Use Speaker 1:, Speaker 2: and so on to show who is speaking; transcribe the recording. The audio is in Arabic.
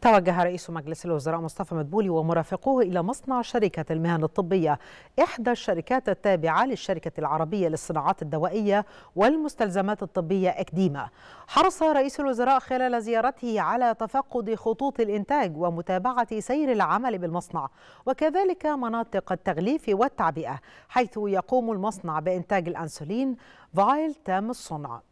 Speaker 1: توجه رئيس مجلس الوزراء مصطفى مدبولي ومرافقوه إلى مصنع شركة المهن الطبية إحدى الشركات التابعة للشركة العربية للصناعات الدوائية والمستلزمات الطبية أكديما حرص رئيس الوزراء خلال زيارته على تفقد خطوط الإنتاج ومتابعة سير العمل بالمصنع وكذلك مناطق التغليف والتعبئة حيث يقوم المصنع بإنتاج الأنسولين فايل تام الصنع